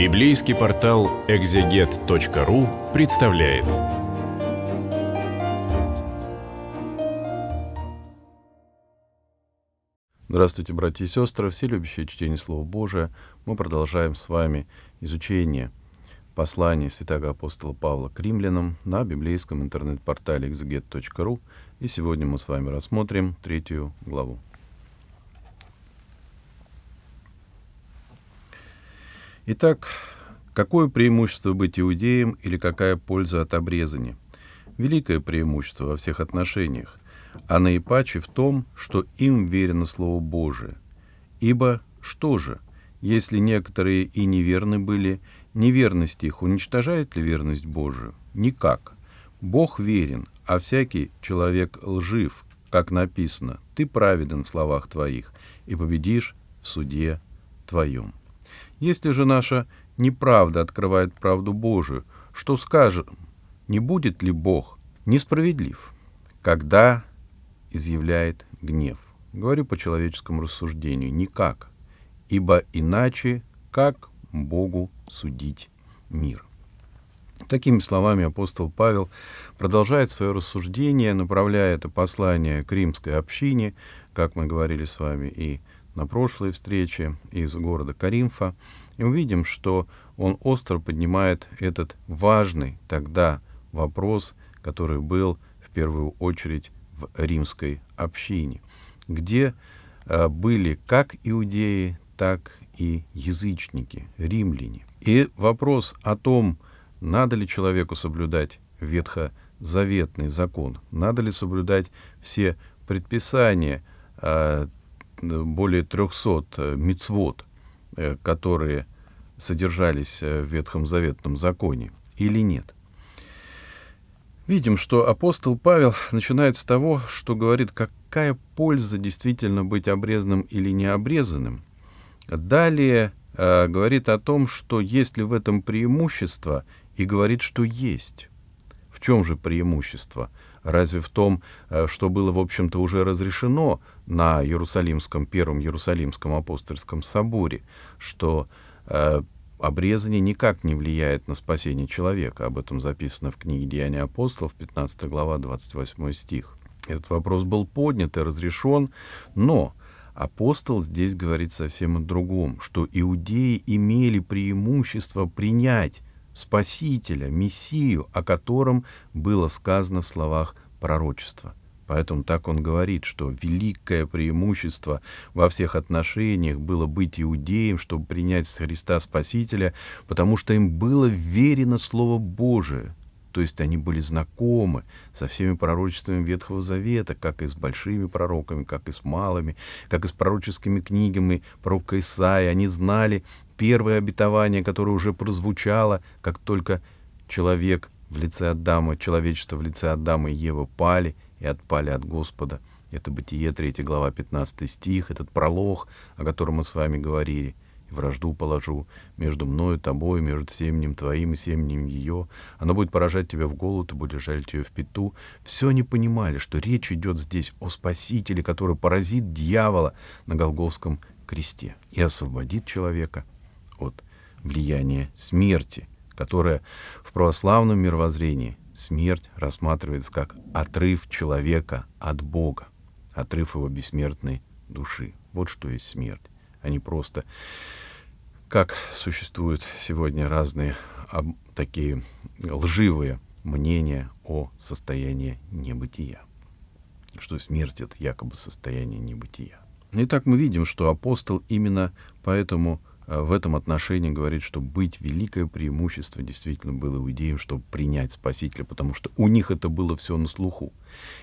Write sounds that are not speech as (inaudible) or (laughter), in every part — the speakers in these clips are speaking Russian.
Библейский портал экзегет.ру представляет. Здравствуйте, братья и сестры, все любящие чтение Слова Божия. Мы продолжаем с вами изучение посланий святого апостола Павла к римлянам на библейском интернет-портале экзегет.ру. И сегодня мы с вами рассмотрим третью главу. Итак, какое преимущество быть иудеем или какая польза от обрезания? Великое преимущество во всех отношениях, а наипаче в том, что им верено Слово Божие. Ибо что же, если некоторые и неверны были, неверность их уничтожает ли верность Божию? Никак. Бог верен, а всякий человек лжив, как написано, ты праведен в словах твоих и победишь в суде твоем. Если же наша неправда открывает правду Божию, что скажем, не будет ли Бог несправедлив, когда изъявляет гнев? Говорю по человеческому рассуждению, никак, ибо иначе как Богу судить мир? Такими словами апостол Павел продолжает свое рассуждение, направляя это послание к римской общине, как мы говорили с вами, и на прошлой встрече из города Каримфа, и увидим, что он остро поднимает этот важный тогда вопрос, который был в первую очередь в римской общине, где э, были как иудеи, так и язычники, римляне. И вопрос о том, надо ли человеку соблюдать ветхозаветный закон, надо ли соблюдать все предписания э, Э, более 300 э, мицвод, э, которые содержались в Ветхом Заветном законе, или нет? Видим, что апостол Павел начинает с того, что говорит, какая польза действительно быть обрезанным или необрезанным. Далее говорит о том, что есть ли в этом преимущество, и говорит, что есть. В чем же преимущество? Разве в том, что было, в общем-то, уже разрешено на Иерусалимском, Первом Иерусалимском апостольском соборе, что э, обрезание никак не влияет на спасение человека. Об этом записано в книге «Деяния апостолов», 15 глава, 28 стих. Этот вопрос был поднят и разрешен, но апостол здесь говорит совсем о другом, что иудеи имели преимущество принять Спасителя, Мессию, о котором было сказано в словах пророчества. Поэтому так он говорит, что великое преимущество во всех отношениях было быть иудеем, чтобы принять Христа Спасителя, потому что им было верено Слово Божие. То есть они были знакомы со всеми пророчествами Ветхого Завета, как и с большими пророками, как и с малыми, как и с пророческими книгами пророка Исаи. Они знали первое обетование, которое уже прозвучало, как только человек в лице Адама, человечество в лице Адама и Евы пали – и отпали от Господа. Это Бытие, 3 глава, 15 стих, этот пролог, о котором мы с вами говорили. «И вражду положу между мною, и тобой, между семенем твоим и семенем ее. Она будет поражать тебя в голову, ты будешь жалить ее в пету». Все не понимали, что речь идет здесь о Спасителе, который поразит дьявола на Голговском кресте и освободит человека от влияния смерти, которая в православном мировоззрении смерть рассматривается как отрыв человека от Бога, отрыв его бессмертной души. Вот что есть смерть, а не просто как существуют сегодня разные об, такие лживые мнения о состоянии небытия, что смерть — это якобы состояние небытия. Итак, мы видим, что апостол именно поэтому Э, в этом отношении говорит, что быть великое преимущество действительно было у иудеям, чтобы принять Спасителя, потому что у них это было все на слуху.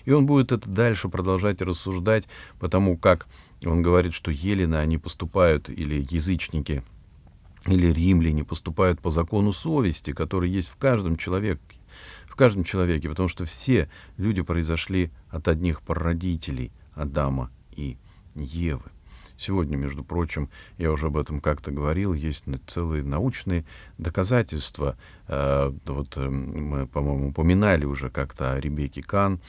И он будет это дальше продолжать рассуждать, потому как он говорит, что елены, они поступают, или язычники, или римляне поступают по закону совести, который есть в каждом человеке, в каждом человеке, потому что все люди произошли от одних прародителей Адама и Евы. Сегодня, между прочим, я уже об этом как-то говорил, есть целые научные доказательства. Э, вот э, мы, по-моему, упоминали уже как-то о Ребекке Кан,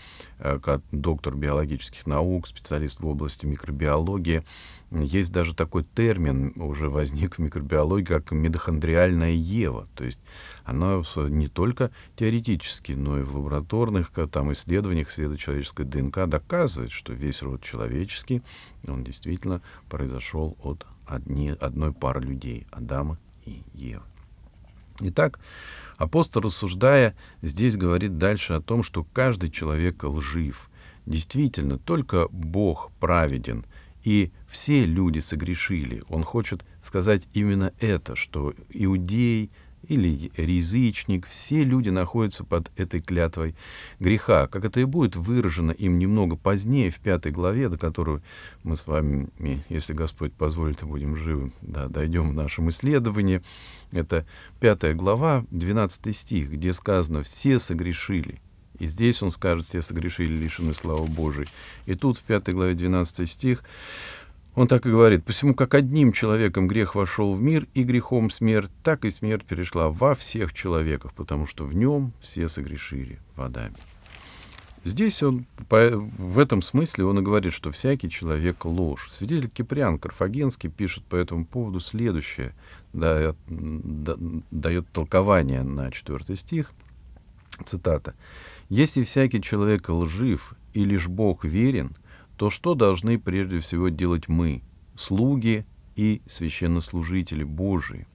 э, доктор биологических наук, специалист в области микробиологии, есть даже такой термин, уже возник в микробиологии, как митохондриальная Ева. То есть она не только теоретически, но и в лабораторных там, исследованиях следочеловеческой ДНК доказывает, что весь род человеческий, он действительно произошел от одни, одной пары людей, Адама и Евы. Итак, апостол, рассуждая, здесь говорит дальше о том, что каждый человек лжив. Действительно, только Бог праведен — и все люди согрешили. Он хочет сказать именно это, что иудей или язычник, все люди находятся под этой клятвой греха, как это и будет выражено им немного позднее, в пятой главе, до которой мы с вами, если Господь позволит, и будем живы, да, дойдем в нашем исследовании. Это пятая глава, 12 стих, где сказано «все согрешили» И здесь он скажет, все согрешили, лишены славы Божией. И тут в 5 главе 12 стих он так и говорит, «Посему как одним человеком грех вошел в мир, и грехом смерть, так и смерть перешла во всех человеках, потому что в нем все согрешили водами». Здесь он, в этом смысле он и говорит, что всякий человек — ложь. Свидетель Киприан Карфагенский пишет по этому поводу следующее, дает, дает толкование на четвертый стих, цитата. Если всякий человек лжив и лишь Бог верен, то что должны прежде всего делать мы, слуги и священнослужители Божии?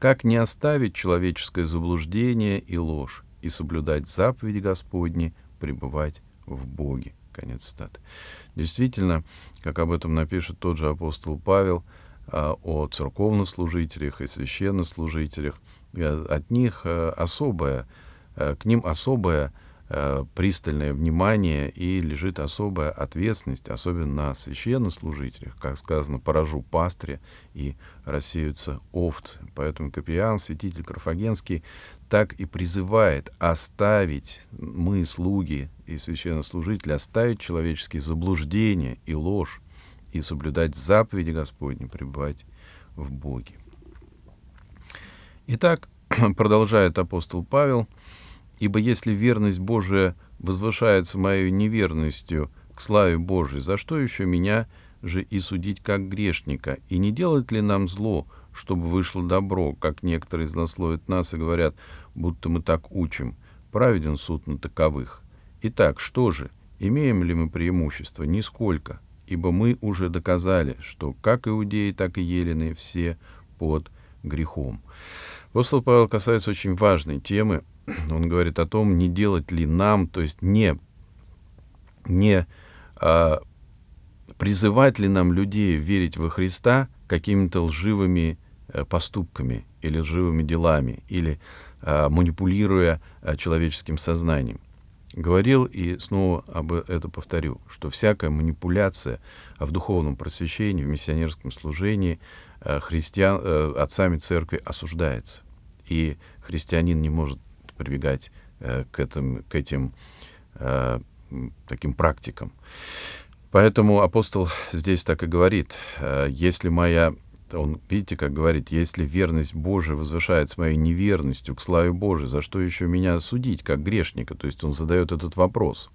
Как не оставить человеческое заблуждение и ложь и соблюдать заповеди Господни, пребывать в Боге? Конец цитаты. Действительно, как об этом напишет тот же апостол Павел, а, о церковнослужителях и священнослужителях, э, от них э, особое, э, к ним особое Э, пристальное внимание и лежит особая ответственность, особенно на священнослужителях, как сказано, поражу пастыря и рассеются овцы. Поэтому Капиан, святитель Карфагенский, так и призывает оставить мы, слуги и священнослужители, оставить человеческие заблуждения и ложь и соблюдать заповеди Господни, пребывать в Боге. Итак, (clears throat) продолжает апостол Павел — Ибо если верность Божия возвышается моей неверностью к славе Божией, за что еще меня же и судить как грешника? И не делает ли нам зло, чтобы вышло добро, как некоторые злословят нас и говорят, будто мы так учим? Праведен суд на таковых. Итак, что же, имеем ли мы преимущество? Нисколько, ибо мы уже доказали, что как иудеи, так и елены все под грехом. Апостол Павел касается очень важной темы. Он говорит о том, не делать ли нам, то есть не, не а, призывать ли нам людей верить во Христа какими-то лживыми э, поступками или лживыми делами, или а, манипулируя а, человеческим сознанием говорил и снова об э, это повторю, что всякая манипуляция в духовном просвещении, в миссионерском служении э, христиан, э, отцами церкви осуждается. И христианин не может прибегать к этим, к этим таким практикам. Поэтому апостол здесь так и говорит, если моя он, видите, как говорит, если верность Божия возвышается моей неверностью к славе Божией, за что еще меня судить, как грешника? То есть он задает этот вопрос.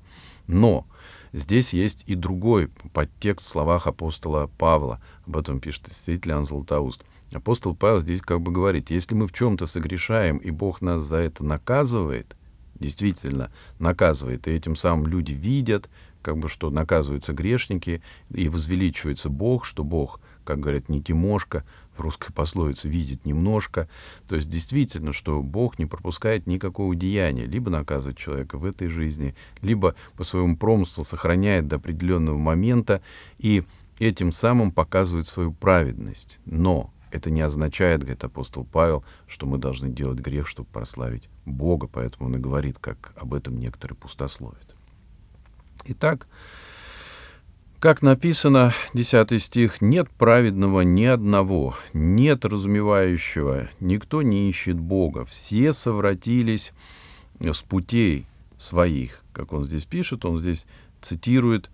Но здесь есть и другой подтекст в словах апостола Павла. Об этом пишет святитель Иоанн Златоуст. Апостол Павел здесь как бы говорит, если мы в чем-то согрешаем, и Бог нас за это наказывает, действительно наказывает, и этим самым люди видят, как бы что наказываются грешники, и возвеличивается Бог, что Бог как говорят, не Тимошка, в русской пословице «видит немножко». То есть действительно, что Бог не пропускает никакого деяния, либо наказывает человека в этой жизни, либо по своему промыслу сохраняет до определенного момента и этим самым показывает свою праведность. Но это не означает, говорит апостол Павел, что мы должны делать грех, чтобы прославить Бога, поэтому он и говорит, как об этом некоторые пустословят. Итак, как написано, 10 стих, «Нет праведного ни одного, нет разумевающего, никто не ищет Бога, все совратились с путей своих». Как он здесь пишет, он здесь цитирует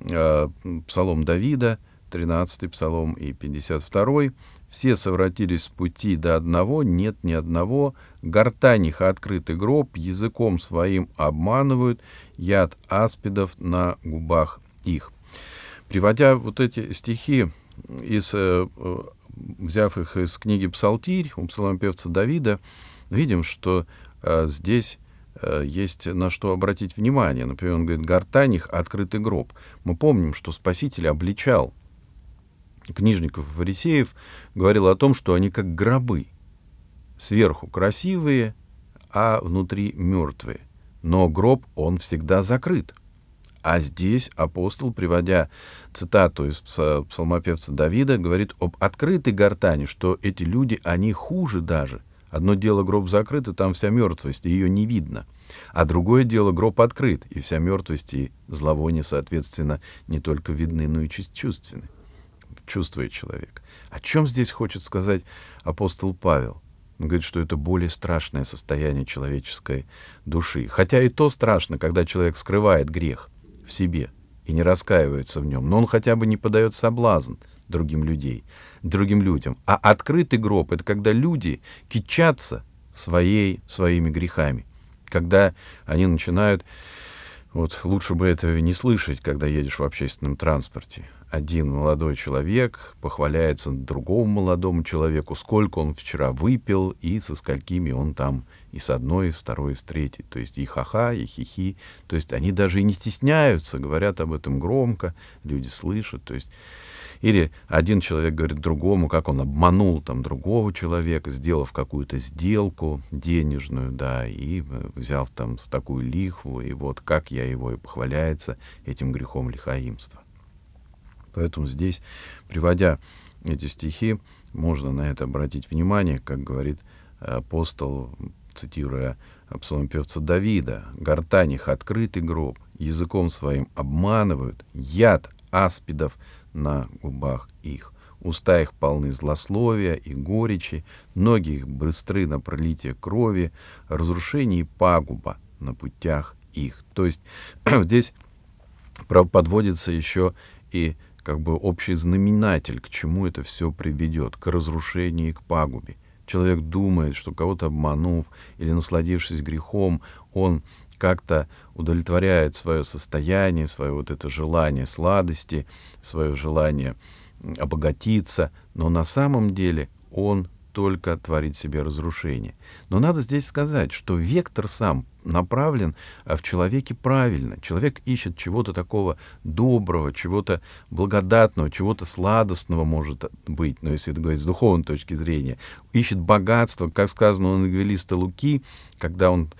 э, Псалом Давида, 13 Псалом и 52 «Все совратились с пути до одного, нет ни одного, гортаних открытый гроб, языком своим обманывают, яд аспидов на губах их» приводя вот эти стихи из, э, э, взяв их из книги «Псалтирь» у псалмопевца Давида, видим, что э, здесь есть на что обратить внимание. Например, он говорит, «Гортань их — открытый гроб». Мы помним, что Спаситель обличал книжников-фарисеев, говорил о том, что они как гробы. Сверху красивые, а внутри мертвые. Но гроб, он всегда закрыт — а здесь апостол, приводя цитату из псалмопевца Давида, говорит об открытой гортани, что эти люди, они хуже даже. Одно дело гроб закрыт, и там вся мертвость, и ее не видно. А другое дело гроб открыт, и вся мертвость и зловоние, соответственно, не только видны, но и чувственны. Чувствует человек. О чем здесь хочет сказать апостол Павел? Он говорит, что это более страшное состояние человеческой души. Хотя и то страшно, когда человек скрывает грех в себе и не раскаивается в нем, но он хотя бы не подает соблазн другим людей, другим людям. А открытый гроб — это когда люди кичатся своей, своими грехами, когда они начинают... Вот лучше бы этого не слышать, когда едешь в общественном транспорте один молодой человек похваляется другому молодому человеку, сколько он вчера выпил и со сколькими он там и с одной, и с второй, и с третьей. То есть и ха-ха, и хихи. То есть они даже и не стесняются, говорят об этом громко, люди слышат. То есть или один человек говорит другому, как он обманул там другого человека, сделав какую-то сделку денежную, да, и взяв там такую лихву, и вот как я его и похваляется этим грехом лихаимства. Поэтому здесь, приводя эти стихи, можно на это обратить внимание, как говорит апостол, цитируя псалмопевца Давида, «Гортань их открытый гроб, языком своим обманывают, яд аспидов на губах их. Уста их полны злословия и горечи, ноги их быстры на пролитие крови, разрушение и пагуба на путях их». То есть (clears throat) здесь подводится еще и как бы общий знаменатель, к чему это все приведет, к разрушению и к пагубе. Человек думает, что кого-то обманув или насладившись грехом, он как-то удовлетворяет свое состояние, свое вот это желание сладости, свое желание обогатиться, но на самом деле он только творить себе разрушение. Но надо здесь сказать, что вектор сам направлен а, в человеке правильно. Человек ищет чего-то такого доброго, чего-то благодатного, чего-то сладостного может быть, но ну, если это говорить с духовной точки зрения. Ищет богатство, как сказано у евангелиста Луки, когда он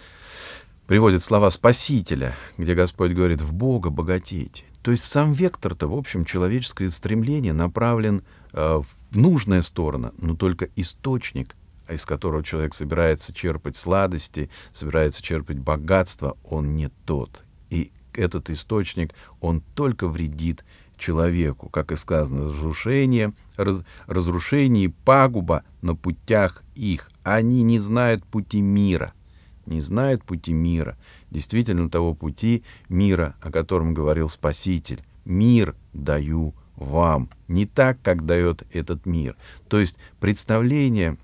приводит слова Спасителя, где Господь говорит «в Бога богатейте». То есть сам вектор-то, в общем, человеческое стремление направлен э, в нужная сторона, но только источник, а из которого человек собирается черпать сладости, собирается черпать богатство, он не тот. И этот источник, он только вредит человеку, как и сказано, разрушение, раз, разрушение и пагуба на путях их. Они не знают пути мира, не знают пути мира, действительно того пути мира, о котором говорил Спаситель. Мир даю вам, не так, как дает этот мир. То есть представление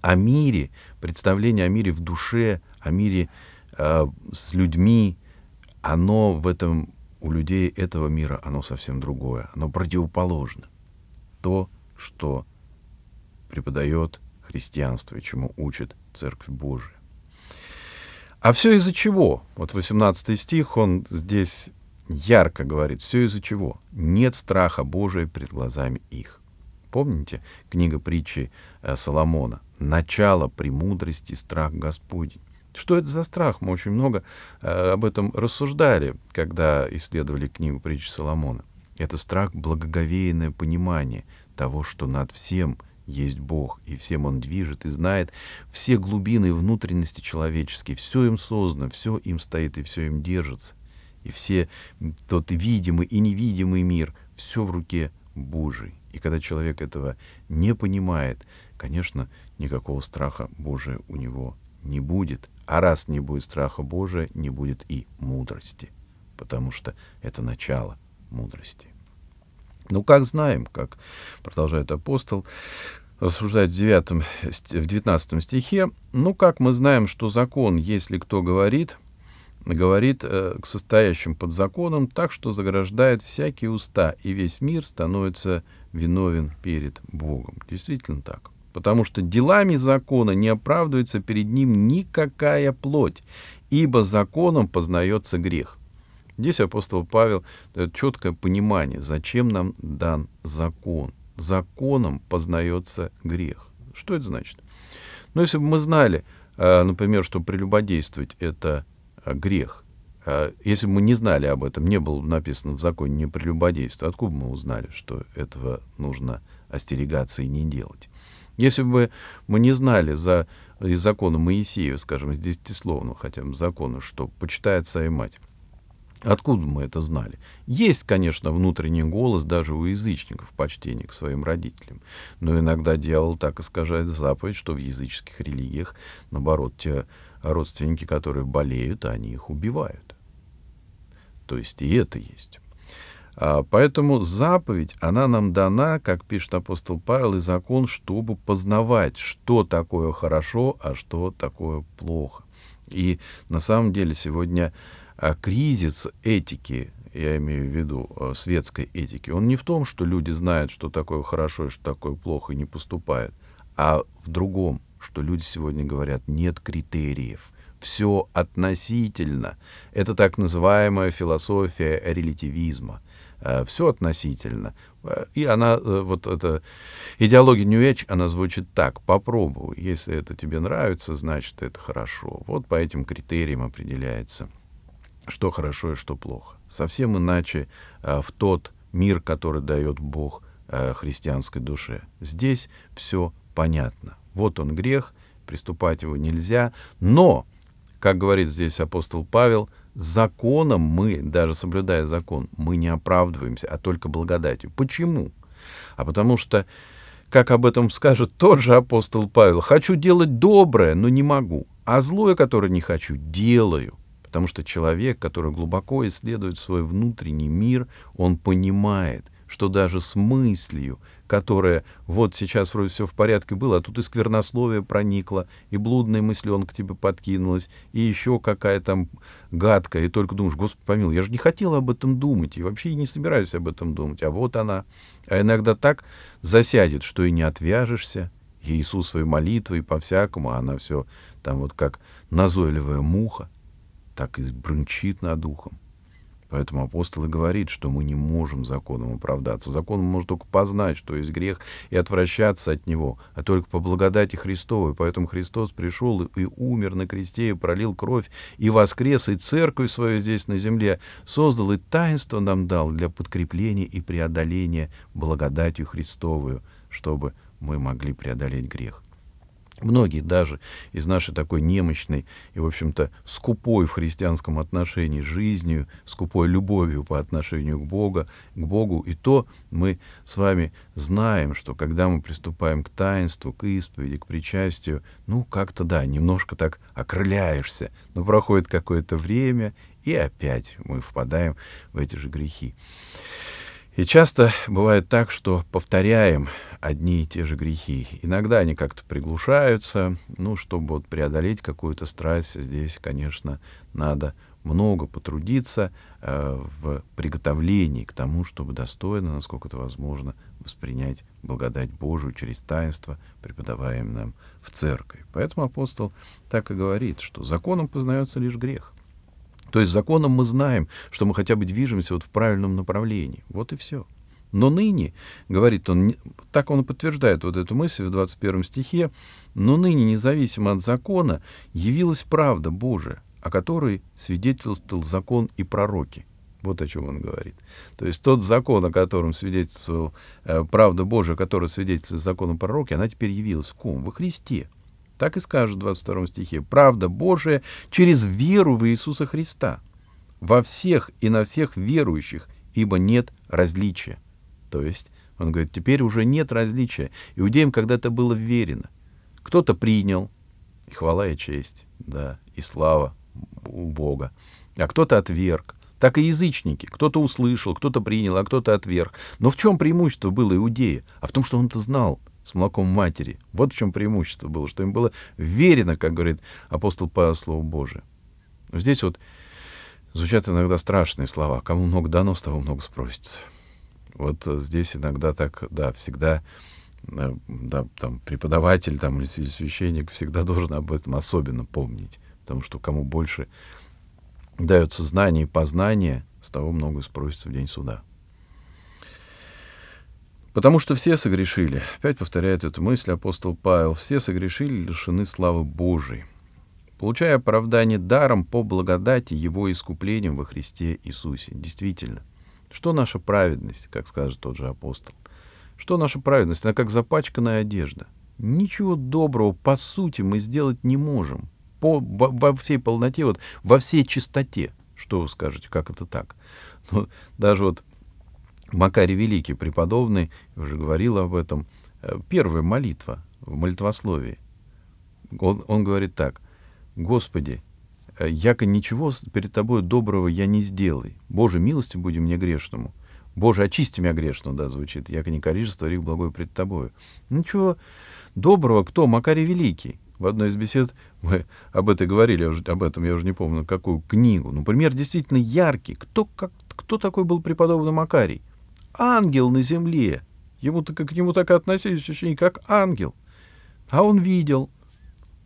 о мире, представление о мире в душе, о мире э, с людьми, оно в этом у людей этого мира, оно совсем другое, оно противоположно. То, что преподает христианство и чему учит Церковь Божия. А все из-за чего? Вот 18 стих, он здесь ярко говорит все из-за чего. Нет страха Божия пред глазами их. Помните книга притчи э, Соломона «Начало премудрости страх Господень». Что это за страх? Мы очень много э, об этом рассуждали, когда исследовали книгу притчи Соломона. Это страх благоговейное понимание того, что над всем есть Бог, и всем Он движет и знает все глубины и внутренности человеческие. Все им создано, все им стоит и все им держится и все тот видимый и невидимый мир, все в руке Божией. И когда человек этого не понимает, конечно, никакого страха Божия у него не будет. А раз не будет страха Божия, не будет и мудрости, потому что это начало мудрости. Ну, как знаем, как продолжает апостол, рассуждает в, 9, в 19 стихе, ну, как мы знаем, что закон, если кто говорит, говорит э, к состоящим под законом так, что заграждает всякие уста, и весь мир становится виновен перед Богом. Действительно так. Потому что делами закона не оправдывается перед ним никакая плоть, ибо законом познается грех. Здесь апостол Павел дает четкое понимание, зачем нам дан закон. Законом познается грех. Что это значит? Ну, если бы мы знали, э, например, что прелюбодействовать — это Э, грех. А если бы мы не знали об этом, не было написано в законе не прелюбодейство, откуда мы узнали, что этого нужно остерегаться и не делать? Если бы мы не знали за из закона Моисеева, скажем, из десятисловного хотя бы закона, что почитает свою мать, Откуда мы это знали? Есть, конечно, внутренний голос даже у язычников почтение к своим родителям, но иногда дьявол так искажает заповедь, что в языческих религиях, наоборот, те родственники, которые болеют, они их убивают. То есть и это есть. А, поэтому заповедь, она нам дана, как пишет апостол Павел, и закон, чтобы познавать, что такое хорошо, а что такое плохо. И на самом деле сегодня а кризис этики, я имею в виду э, светской этики, он не в том, что люди знают, что такое хорошо и что такое плохо, и не поступают, а в другом, что люди сегодня говорят, нет критериев, все относительно. Это так называемая философия релятивизма. Э, все относительно. Э, и она, вот эта идеология New Age, она звучит так. Попробуй. Если это тебе нравится, значит, это хорошо. Вот по этим критериям определяется что хорошо и что плохо. Совсем иначе э, в тот мир, который дает Бог э, христианской душе. Здесь все понятно. Вот он грех, приступать его нельзя, но, как говорит здесь апостол Павел, законом мы, даже соблюдая закон, мы не оправдываемся, а только благодатью. Почему? А потому что, как об этом скажет тот же апостол Павел, хочу делать доброе, но не могу, а злое, которое не хочу, делаю. Потому что человек, который глубоко исследует свой внутренний мир, он понимает, что даже с мыслью, которая вот сейчас вроде все в порядке было, а тут и сквернословие проникло, и блудная к тебе подкинулась, и еще какая там гадкая, и только думаешь, господи помилуй, я же не хотел об этом думать, и вообще не собираюсь об этом думать, а вот она. А иногда так засядет, что и не отвяжешься, и Иисус своей молитвой по-всякому, а она все там вот как назойливая муха, так и брынчит над духом. Поэтому апостол и говорит, что мы не можем законом оправдаться. Законом может только познать, что есть грех, и отвращаться от него, а только по благодати Христовой. Поэтому Христос пришел и умер на кресте, и пролил кровь, и воскрес, и церковь свою здесь на земле создал, и таинство нам дал для подкрепления и преодоления благодатью Христовую, чтобы мы могли преодолеть грех. Многие даже из нашей такой немощной и, в общем-то, скупой в христианском отношении жизнью, скупой любовью по отношению к Богу, к Богу. И то мы с вами знаем, что когда мы приступаем к таинству, к исповеди, к причастию, ну, как-то, да, немножко так окрыляешься, но проходит какое-то время, и опять мы впадаем в эти же грехи. И часто бывает так, что повторяем одни и те же грехи. Иногда они как-то приглушаются. Ну, чтобы вот преодолеть какую-то страсть, здесь, конечно, надо много потрудиться э, в приготовлении к тому, чтобы достойно, насколько это возможно, воспринять благодать Божию через таинство, преподаваемое нам в церкви. Поэтому апостол так и говорит, что законом познается лишь грех. То есть законом мы знаем, что мы хотя бы движемся вот в правильном направлении. Вот и все. Но ныне, говорит он, так он и подтверждает вот эту мысль в 21 стихе, но ныне, независимо от закона, явилась правда Божия, о которой свидетельствовал закон и пророки. Вот о чем он говорит. То есть тот закон, о котором свидетельствовал э, правда Божия, который свидетельствует закону пророки, она теперь явилась в ком? Во Христе. Так и скажут в 22 стихе. «Правда Божия через веру в Иисуса Христа, во всех и на всех верующих, ибо нет различия». То есть, он говорит, теперь уже нет различия. Иудеям когда-то было верено. Кто-то принял, и хвала и честь, да, и слава у Бога, а кто-то отверг. Так и язычники. Кто-то услышал, кто-то принял, а кто-то отверг. Но в чем преимущество было иудея? А в том, что он то знал – с молоком матери. Вот в чем преимущество было, что им было верено, как говорит апостол по слову Божие. здесь вот звучат иногда страшные слова. Кому много дано, с того много спросится. Вот здесь иногда так, да, всегда э, да, там, преподаватель там, или священник всегда (laughs) должен об этом особенно помнить, потому что кому больше дается знание и познание, с того много спросится в день суда. Потому что все согрешили. Опять повторяет эту мысль апостол Павел. Все согрешили, лишены славы Божией. Получая оправдание даром по благодати Его искуплением во Христе Иисусе. Действительно. Что наша праведность, как скажет тот же апостол? Что наша праведность? Она как запачканная одежда. Ничего доброго, по сути, мы сделать не можем. По, во, во всей полноте, вот, во всей чистоте. Что вы скажете, как это так? Ну, даже вот Макарий Великий, преподобный, уже говорил об этом, э, первая молитва в молитвословии. Он, он говорит так, «Господи, э, яко ничего перед Тобой доброго я не сделай. Боже, милости будем мне грешному. Боже, очисти меня грешного, да, звучит, яко не коричество, рик благой пред Тобою. Ничего доброго, кто? Макарий Великий. В одной из бесед мы об этом говорили, уже, об этом я уже не помню, какую книгу. Ну, пример действительно яркий. Кто, как, кто такой был преподобный Макарий? ангел на земле. Ему, к нему так и относились ученики, как ангел. А он видел,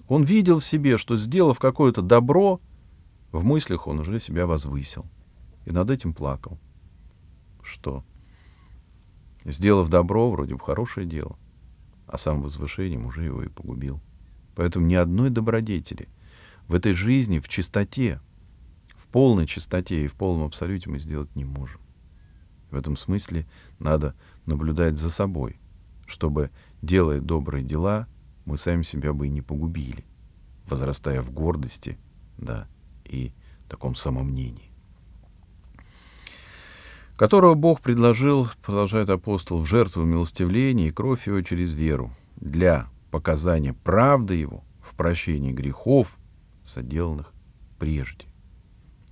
он видел в себе, что, сделав какое-то добро, в мыслях он уже себя возвысил. И над этим плакал. Что? Сделав добро, вроде бы хорошее дело, а сам возвышением уже его и погубил. Поэтому ни одной добродетели в этой жизни в чистоте, в полной чистоте и в полном абсолюте мы сделать не можем. В этом смысле надо наблюдать за собой, чтобы, делая добрые дела, мы сами себя бы и не погубили, возрастая в гордости, да, и таком самомнении. Которого Бог предложил, продолжает апостол, в жертву милостивления и кровь его через веру, для показания правды его в прощении грехов, соделанных прежде.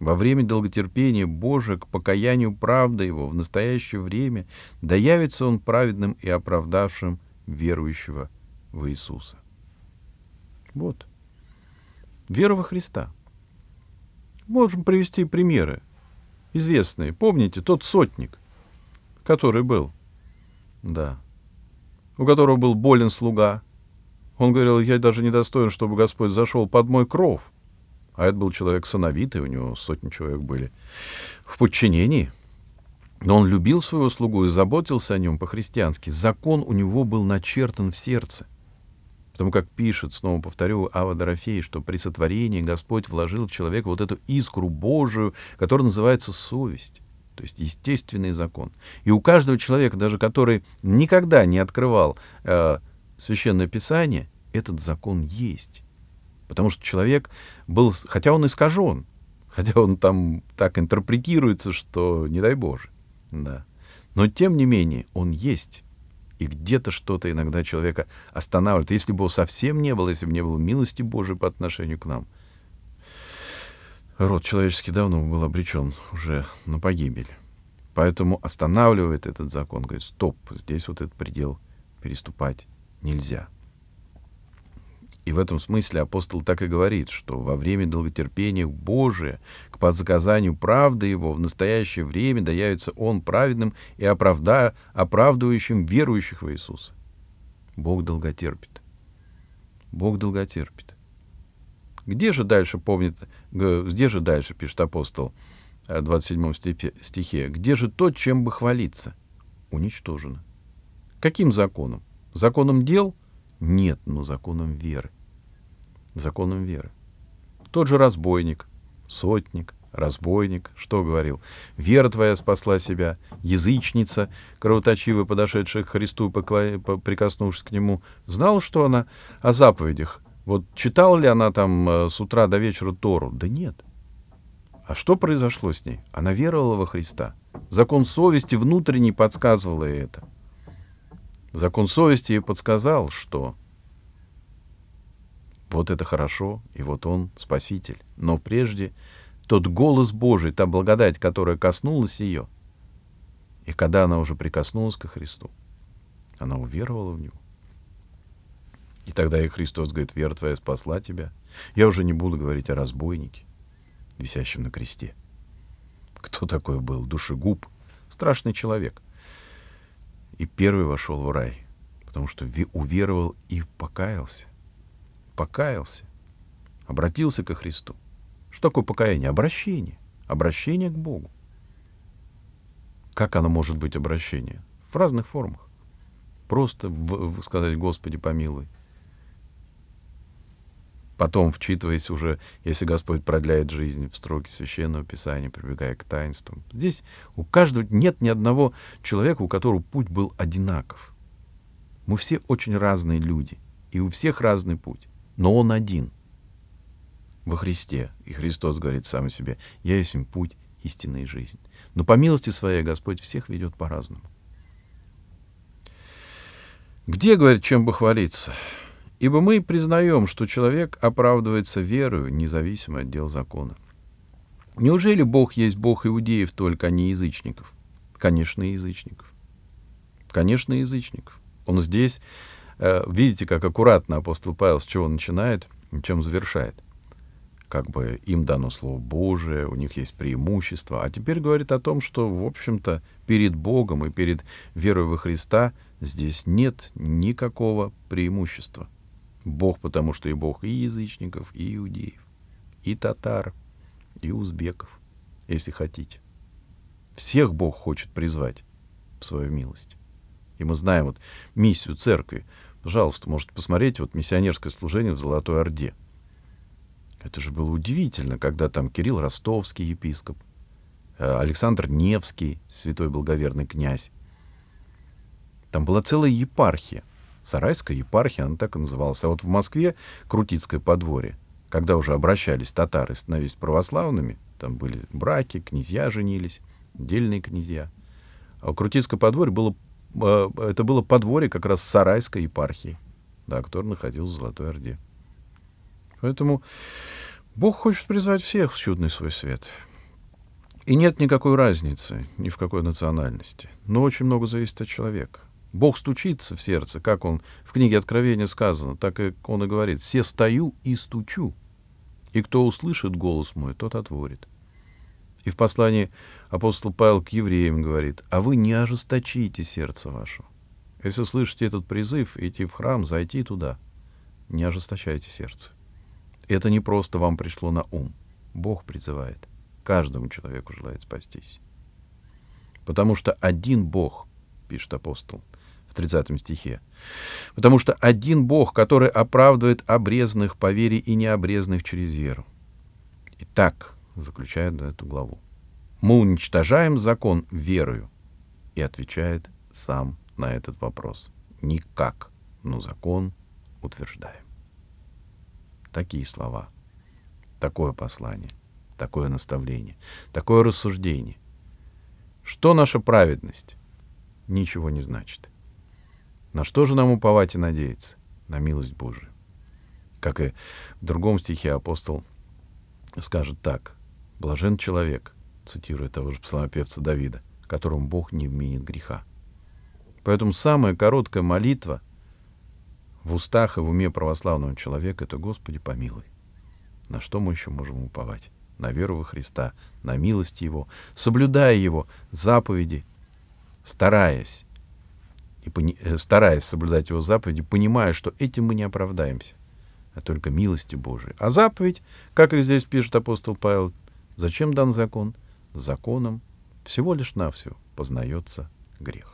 Во время долготерпения Божия к покаянию правды его в настоящее время да явится он праведным и оправдавшим верующего в Иисуса. Вот. Вера во Христа. Можем привести примеры известные. Помните, тот сотник, который был, да, у которого был болен слуга. Он говорил, я даже не достоин, чтобы Господь зашел под мой кров. А это был человек сыновитый, у него сотни человек были в подчинении. Но он любил своего слугу и заботился о нем по-христиански. Закон у него был начертан в сердце. Потому как пишет, снова повторю, Ава Дорофей, что при сотворении Господь вложил в человека вот эту искру Божию, которая называется совесть, то есть естественный закон. И у каждого человека, даже который никогда не открывал э, священное писание, этот закон есть. Потому что человек был, хотя он искажен, хотя он там так интерпретируется, что не дай Боже. Да. Но тем не менее он есть. И где-то что-то иногда человека останавливает. Если бы его совсем не было, если бы не было милости Божией по отношению к нам, род человеческий давно был обречен уже на погибель. Поэтому останавливает этот закон, говорит, стоп, здесь вот этот предел переступать нельзя. И в этом смысле апостол так и говорит, что во время долготерпения Божия к подзаказанию правды его в настоящее время даяется он праведным и оправда, оправдывающим верующих в Иисуса. Бог долготерпит. Бог долготерпит. Где же дальше помнит, где же дальше, пишет апостол э, в 27 стихе, где же то, чем бы хвалиться? Уничтожено. Каким законом? Законом дел – нет, но законом веры. Законом веры. Тот же разбойник, сотник, разбойник, что говорил? Вера твоя спасла себя, язычница, кровоточивая, подошедшая к Христу, покло... прикоснувшись к нему, знал, что она о заповедях. Вот читала ли она там э, с утра до вечера Тору? Да нет. А что произошло с ней? Она веровала во Христа. Закон совести внутренне подсказывал ей это. Закон совести подсказал, что вот это хорошо, и вот он спаситель. Но прежде тот голос Божий, та благодать, которая коснулась ее, и когда она уже прикоснулась ко Христу, она уверовала в Него. И тогда ей Христос говорит, вера твоя спасла тебя. Я уже не буду говорить о разбойнике, висящем на кресте. Кто такой был? Душегуб. Страшный человек — и первый вошел в рай, потому что уверовал и покаялся. Покаялся. Обратился ко Христу. Что такое покаяние? Обращение. Обращение к Богу. Как оно может быть обращение? В разных формах. Просто в, в, сказать «Господи, помилуй», потом, вчитываясь уже, если Господь продляет жизнь в строки Священного Писания, прибегая к таинствам. Здесь у каждого нет ни одного человека, у которого путь был одинаков. Мы все очень разные люди, и у всех разный путь, но он один во Христе. И Христос говорит сам себе, «Я есть им путь, истинной жизни». Но по милости своей Господь всех ведет по-разному. Где, говорит, чем бы хвалиться? Ибо мы признаем, что человек оправдывается верою, независимо от дел закона. Неужели Бог есть Бог иудеев только, а не язычников? Конечно, язычников. Конечно, язычников. Он здесь, э, видите, как аккуратно апостол Павел с чего начинает, чем завершает. Как бы им дано Слово Божие, у них есть преимущество. А теперь говорит о том, что, в общем-то, перед Богом и перед верой во Христа здесь нет никакого преимущества. Бог, потому что и Бог и язычников, и иудеев, и татар, и узбеков, если хотите. Всех Бог хочет призвать в свою милость. И мы знаем вот миссию церкви. Пожалуйста, можете посмотреть вот миссионерское служение в Золотой Орде. Это же было удивительно, когда там Кирилл Ростовский, епископ, э, Александр Невский, святой благоверный князь. Там была целая епархия. Сарайская епархия, она так и называлась. А вот в Москве Крутицкое подворье, когда уже обращались татары, становились православными, там были браки, князья женились, дельные князья. А у Крутицкое подворье было, а, это было подворье как раз Сарайской епархии, да, которая находилась в Золотой Орде. Поэтому Бог хочет призвать всех в чудный свой свет. И нет никакой разницы ни в какой национальности. Но очень много зависит от человека. Бог стучится в сердце, как он в книге Откровения сказано, так и он и говорит, «Все стою и стучу, и кто услышит голос мой, тот отворит». И в послании апостол Павел к евреям говорит, «А вы не ожесточите сердце ваше». Если слышите этот призыв, идти в храм, зайти туда, не ожесточайте сердце. Это не просто вам пришло на ум. Бог призывает. Каждому человеку желает спастись. Потому что один Бог, пишет апостол, в 30 стихе. Потому что один Бог, который оправдывает обрезанных по вере и необрезанных через веру. Итак, заключает эту главу. Мы уничтожаем закон верою. И отвечает сам на этот вопрос. Никак, но закон утверждаем. Такие слова, такое послание, такое наставление, такое рассуждение. Что наша праведность? Ничего не значит. На что же нам уповать и надеяться? На милость Божию. Как и в другом стихе апостол скажет так. «Блажен человек», цитируя того же псалмопевца Давида, которому Бог не вменит греха. Поэтому самая короткая молитва в устах и в уме православного человека — это «Господи, помилуй». На что мы еще можем уповать? На веру во Христа, на милость Его, соблюдая Его заповеди, стараясь и э, стараясь соблюдать его заповеди, понимая, что этим мы не оправдаемся, а только милости Божией. А заповедь, как и здесь пишет апостол Павел, зачем дан закон? Законом всего лишь навсего познается грех.